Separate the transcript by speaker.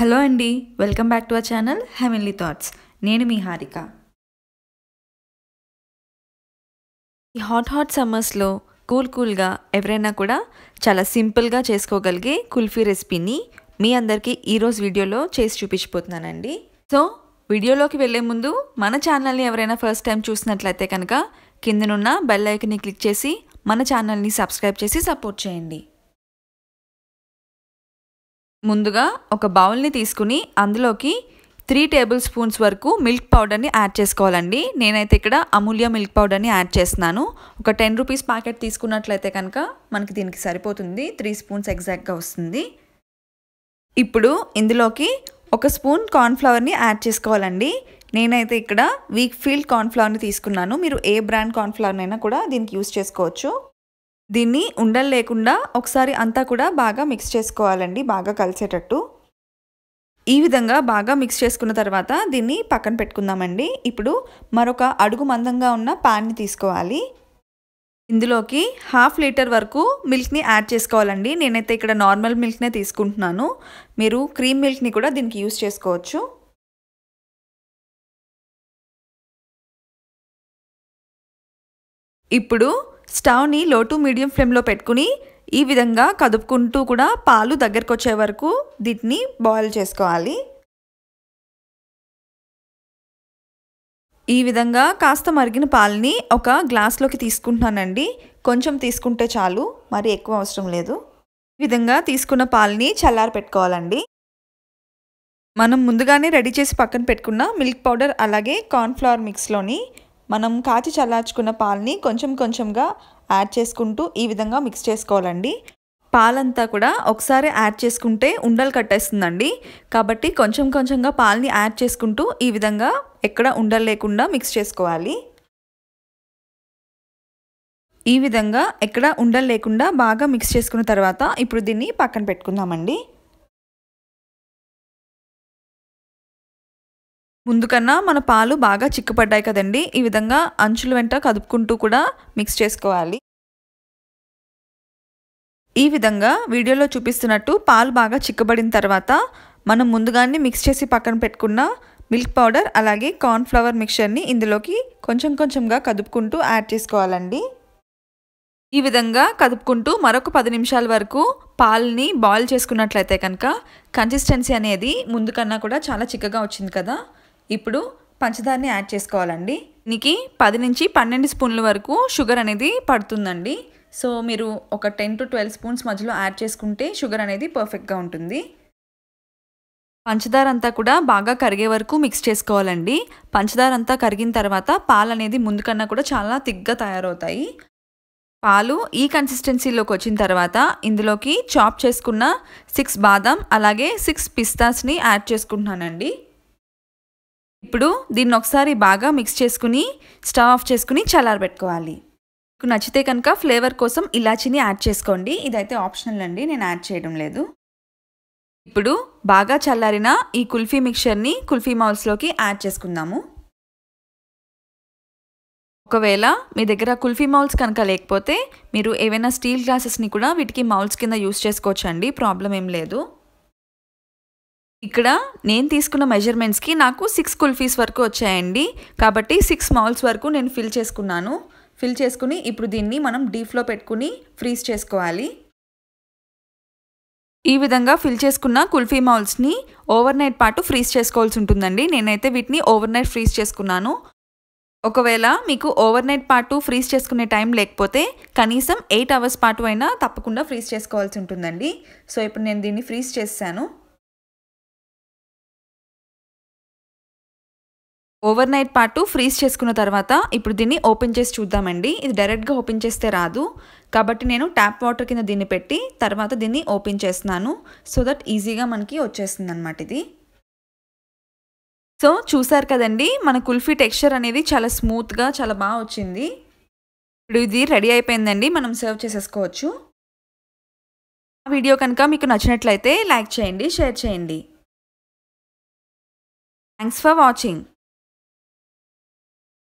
Speaker 1: hello అండి welcome back to our channel heavenly thoughts నేను మీ హారిక ఈ హాట్ హాట్ సమ్మర్స్లో కూల్ కూల్గా ఎవరైనా కూడా చాలా సింపుల్గా చేసుకోగలిగే కుల్ఫీ రెసిపీని మీ అందరికీ ఈరోజు వీడియోలో చేసి చూపించిపోతున్నానండి సో వీడియోలోకి వెళ్ళే ముందు మన ఛానల్ని ఎవరైనా ఫస్ట్ టైం చూసినట్లయితే కనుక కిందనున్న బెల్ ఐకన్ని క్లిక్ చేసి మన ఛానల్ని సబ్స్క్రైబ్ చేసి సపోర్ట్ చేయండి ముందుగా ఒక బౌల్ని తీసుకుని అందులోకి త్రీ టేబుల్ స్పూన్స్ వరకు మిల్క్ పౌడర్ని యాడ్ చేసుకోవాలండి నేనైతే ఇక్కడ అమూల్య మిల్క్ పౌడర్ని యాడ్ చేస్తున్నాను ఒక టెన్ రూపీస్ ప్యాకెట్ తీసుకున్నట్లయితే కనుక మనకి దీనికి సరిపోతుంది త్రీ స్పూన్స్ ఎగ్జాక్ట్గా వస్తుంది ఇప్పుడు ఇందులోకి ఒక స్పూన్ కార్న్ఫ్లవర్ని యాడ్ చేసుకోవాలండి నేనైతే ఇక్కడ వీక్ ఫీల్డ్ కార్న్ఫ్లవర్ని తీసుకున్నాను మీరు ఏ బ్రాండ్ కార్న్ఫ్లవర్నైనా కూడా దీనికి యూస్ చేసుకోవచ్చు దీన్ని ఉండలు లేకుండా ఒకసారి అంతా కూడా బాగా మిక్స్ చేసుకోవాలండి బాగా కలిసేటట్టు ఈ విధంగా బాగా మిక్స్ చేసుకున్న తర్వాత దీన్ని పక్కన పెట్టుకుందామండి ఇప్పుడు మరొక అడుగు మందంగా ఉన్న ప్యాన్ని తీసుకోవాలి ఇందులోకి హాఫ్ లీటర్ వరకు మిల్క్ని యాడ్ చేసుకోవాలండి నేనైతే ఇక్కడ నార్మల్ మిల్క్నే తీసుకుంటున్నాను మీరు క్రీమ్ మిల్క్ని కూడా దీనికి యూస్ చేసుకోవచ్చు ఇప్పుడు స్టవ్ని లో టు మీడియం ఫ్లేమ్లో పెట్టుకుని ఈ విధంగా కదుపుకుంటూ కూడా పాలు దగ్గరకు వచ్చే వరకు దీటిని బాయిల్ చేసుకోవాలి ఈ విధంగా కాస్త మరిగిన పాలని ఒక గ్లాస్లోకి తీసుకుంటున్నానండి కొంచెం తీసుకుంటే చాలు మరి ఎక్కువ అవసరం లేదు ఈ విధంగా తీసుకున్న పాలని చల్లారి పెట్టుకోవాలండి మనం ముందుగానే రెడీ చేసి పక్కన పెట్టుకున్న మిల్క్ పౌడర్ అలాగే కార్న్ఫ్లవర్ మిక్స్లోని మనం కాచి చల్లార్చుకున్న పాలని కొంచెం కొంచెంగా యాడ్ చేసుకుంటూ ఈ విధంగా మిక్స్ చేసుకోవాలండి పాలంతా కూడా ఒకసారి యాడ్ చేసుకుంటే ఉండలు కట్టేస్తుందండి కాబట్టి కొంచెం కొంచెంగా పాలని యాడ్ చేసుకుంటూ ఈ విధంగా ఎక్కడ ఉండలు లేకుండా మిక్స్ చేసుకోవాలి ఈ విధంగా ఎక్కడ ఉండలు లేకుండా బాగా మిక్స్ చేసుకున్న తర్వాత ఇప్పుడు దీన్ని పక్కన పెట్టుకుందామండి ముందుకన్నా మన పాలు బాగా చిక్కుపడ్డాయి కదండి ఈ విధంగా అంచుల వెంట కదుపుకుంటూ కూడా మిక్స్ చేసుకోవాలి ఈ విధంగా వీడియోలో చూపిస్తున్నట్టు పాలు బాగా చిక్కబడిన తర్వాత మనం ముందుగానే మిక్స్ చేసి పక్కన పెట్టుకున్న మిల్క్ పౌడర్ అలాగే కార్న్ఫ్లవర్ మిక్చర్ని ఇందులోకి కొంచెం కొంచెంగా కదుపుకుంటూ యాడ్ చేసుకోవాలండి ఈ విధంగా కదుపుకుంటూ మరొక పది నిమిషాల వరకు పాల్ని బాయిల్ చేసుకున్నట్లయితే కనుక కన్సిస్టెన్సీ అనేది ముందుకన్నా కూడా చాలా చిక్కగా వచ్చింది కదా ఇప్పుడు పంచదారని యాడ్ చేసుకోవాలండి దీనికి పది నుంచి పన్నెండు స్పూన్ల వరకు షుగర్ అనేది పడుతుందండి సో మీరు ఒక టెన్ టు ట్వెల్వ్ స్పూన్స్ మధ్యలో యాడ్ చేసుకుంటే షుగర్ అనేది పర్ఫెక్ట్గా ఉంటుంది పంచదార అంతా కూడా బాగా కరిగే వరకు మిక్స్ చేసుకోవాలండి పంచదార అంతా కరిగిన తర్వాత పాలు అనేది ముందుకన్నా కూడా చాలా తిగ్గా తయారవుతాయి పాలు ఈ కన్సిస్టెన్సీలోకి వచ్చిన తర్వాత ఇందులోకి చాప్ చేసుకున్న సిక్స్ బాదం అలాగే సిక్స్ పిస్తాస్ని యాడ్ చేసుకుంటున్నానండి ఇప్పుడు దీన్ని ఒకసారి బాగా మిక్స్ చేసుకుని స్టవ్ ఆఫ్ చేసుకుని చల్లారబెట్టుకోవాలి మీకు నచ్చితే కనుక ఫ్లేవర్ కోసం ఇలాచిని యాడ్ చేసుకోండి ఇదైతే ఆప్షనల్ అండి నేను యాడ్ చేయడం లేదు ఇప్పుడు బాగా చల్లారిన ఈ కుల్ఫీ మిక్చర్ని కుల్ఫీ మౌల్స్లోకి యాడ్ చేసుకుందాము ఒకవేళ మీ దగ్గర కుల్ఫీ మౌల్స్ కనుక లేకపోతే మీరు ఏవైనా స్టీల్ గ్లాసెస్ని కూడా వీటికి మౌల్స్ కింద యూస్ చేసుకోవచ్చండి ప్రాబ్లం ఏం లేదు ఇక్కడ నేను తీసుకున్న మెజర్మెంట్స్కి నాకు సిక్స్ కుల్ఫీస్ వరకు వచ్చాయండి కాబట్టి సిక్స్ మాల్స్ వరకు నేను ఫిల్ చేసుకున్నాను ఫిల్ చేసుకుని ఇప్పుడు దీన్ని మనం డీప్లో పెట్టుకుని ఫ్రీజ్ చేసుకోవాలి ఈ విధంగా ఫిల్ చేసుకున్న కుల్ఫీ మాల్స్ని ఓవర్ నైట్ పాటు ఫ్రీజ్ చేసుకోవాల్సి ఉంటుందండి నేనైతే వీటిని ఓవర్ నైట్ ఫ్రీజ్ చేసుకున్నాను ఒకవేళ మీకు ఓవర్ నైట్ పాటు ఫ్రీజ్ చేసుకునే టైం లేకపోతే కనీసం ఎయిట్ అవర్స్ పాటు అయినా తప్పకుండా ఫ్రీజ్ చేసుకోవాల్సి ఉంటుందండి సో ఇప్పుడు నేను దీన్ని ఫ్రీజ్ చేసాను ఓవర్ నైట్ పాటు ఫ్రీజ్ చేసుకున్న తర్వాత ఇప్పుడు దీన్ని ఓపెన్ చేసి చూద్దామండి ఇది డైరెక్ట్గా ఓపెన్ చేస్తే రాదు కాబట్టి నేను ట్యాప్ వాటర్ కింద దీన్ని పెట్టి తర్వాత దీన్ని ఓపెన్ చేస్తున్నాను సో దట్ ఈజీగా మనకి వచ్చేస్తుంది అనమాట ఇది సో చూసారు కదండి మన కుల్ఫీ టెక్స్చర్ అనేది చాలా స్మూత్గా చాలా బాగా వచ్చింది ఇప్పుడు ఇది రెడీ అయిపోయిందండి మనం సర్వ్ చేసేసుకోవచ్చు ఆ వీడియో కనుక మీకు నచ్చినట్లయితే లైక్ చేయండి షేర్ చేయండి థ్యాంక్స్ ఫర్ వాచింగ్